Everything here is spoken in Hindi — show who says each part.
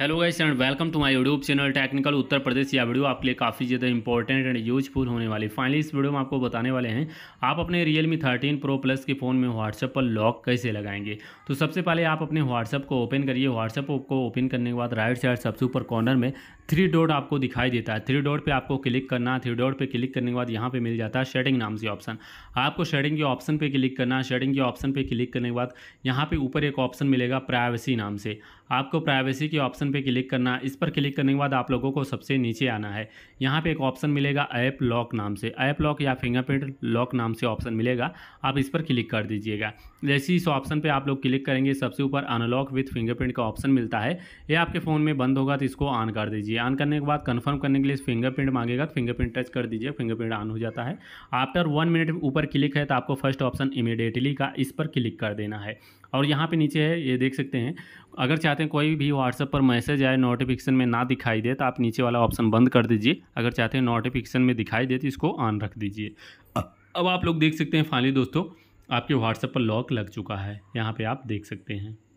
Speaker 1: hello guys and welcome to my YouTube channel technical Uttar Pradesh या वीडियो आपके लिए काफ़ी ज़्यादा इंपॉर्टेंट एंड यूजफुल होने वाली फाइनली इस वीडियो में आपको बताने वाले हैं आप अपने रियलमी थर्टीन प्रो प्लस के फ़ोन में व्हाट्सअप पर लॉक कैसे लगाएंगे तो सबसे पहले आप अपने व्हाट्सअप को ओपन करिए व्हाट्सअप को ओपन करने के बाद राइट साइड सबसे ऊपर कॉर्नर में थ्री डॉट आपको दिखाई देता है थ्री डॉट पर आपको क्लिक करना थ्री डॉट पर क्लिक करने के बाद यहाँ पर मिल जाता है शेडिंग नाम से ऑप्शन आपको शेडिंग के ऑप्शन पर क्लिक करना शेडिंग के ऑप्शन पर क्लिक करने के बाद यहाँ पर ऊपर एक ऑप्शन मिलेगा प्राइवेसी नाम से आपको प्राइवेसी के ऑप्शन ऑप्शन पे क्लिक करना है इस पर क्लिक करने के बाद आप लोगों को सबसे नीचे आना है यहाँ पे एक ऑप्शन मिलेगा ऐप लॉक नाम से ऐप लॉक या फिंगरप्रिंट लॉक नाम से ऑप्शन मिलेगा आप इस पर क्लिक कर दीजिएगा जैसे इस ऑप्शन पर आप लोग क्लिक करेंगे सबसे ऊपर अनलॉक विथ फिंगरप्रिंट का ऑप्शन मिलता है ये आपके फ़ोन में बंद होगा तो इसको ऑन कर दीजिए ऑन करने के बाद कन्फर्म करने के लिए फिंगरप्रिंट मांगेगा तो फिंगरप्रिंट टच कर दीजिए फिंगरप्रिंट ऑन हो जाता है आफ्टर वन मिनट ऊपर क्लिक है तो आपको फर्स्ट ऑप्शन इमीडिएटली का इस पर क्लिक कर देना है और यहाँ पे नीचे है ये देख सकते हैं अगर चाहते हैं कोई भी व्हाट्सअप पर मैसेज आए नोटिफिकेशन में ना दिखाई दे तो आप नीचे वाला ऑप्शन बंद कर दीजिए अगर चाहते हैं नोटिफिकेशन में दिखाई दे तो इसको ऑन रख दीजिए अब आप लोग देख सकते हैं फाइनली दोस्तों आपके व्हाट्सएप पर लॉक लग चुका है यहाँ पर आप देख सकते हैं